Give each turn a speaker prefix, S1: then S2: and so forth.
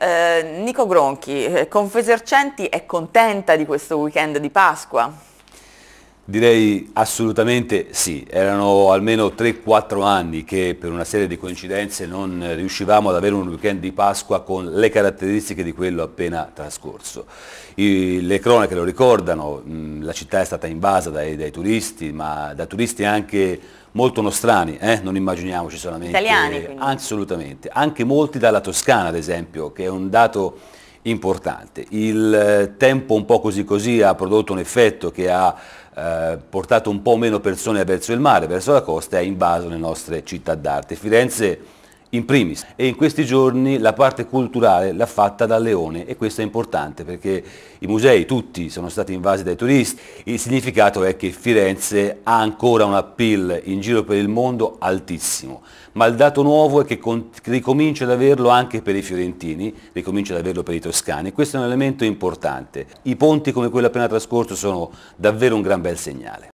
S1: Eh, Nico Gronchi, eh, Confesercenti è contenta di questo weekend di Pasqua?
S2: Direi assolutamente sì, erano almeno 3-4 anni che per una serie di coincidenze non riuscivamo ad avere un weekend di Pasqua con le caratteristiche di quello appena trascorso. I, le cronache lo ricordano, mh, la città è stata invasa dai, dai, turisti, ma da turisti anche molto nostrani, eh? non immaginiamoci solamente. Italiani quindi. Assolutamente, anche molti dalla Toscana ad esempio, che è un dato importante. Il eh, tempo un po' così così ha prodotto un effetto che ha eh, portato un po' meno persone verso il mare, verso la costa e ha invaso le nostre città d'arte. Firenze in primis. E in questi giorni la parte culturale l'ha fatta da Leone e questo è importante perché i musei tutti sono stati invasi dai turisti. Il significato è che Firenze ha ancora un appeal in giro per il mondo altissimo, ma il dato nuovo è che ricomincia ad averlo anche per i fiorentini, ricomincia ad averlo per i toscani. Questo è un elemento importante. I ponti come quello appena trascorso sono davvero un gran bel segnale.